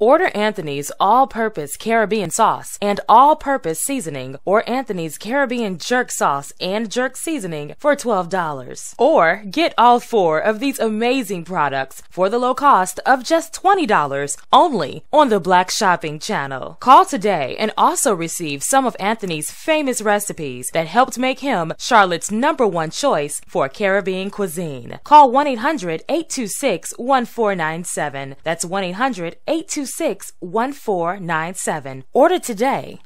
Order Anthony's all purpose Caribbean sauce and all purpose seasoning or Anthony's Caribbean jerk sauce and jerk seasoning for $12. Or get all four of these amazing products for the low cost of just $20 only on the Black Shopping channel. Call today and also receive some of Anthony's famous recipes that helped make him Charlotte's number one choice for Caribbean cuisine. Call 1 800 826 1497. That's 1 800 826 626 1497. Order today.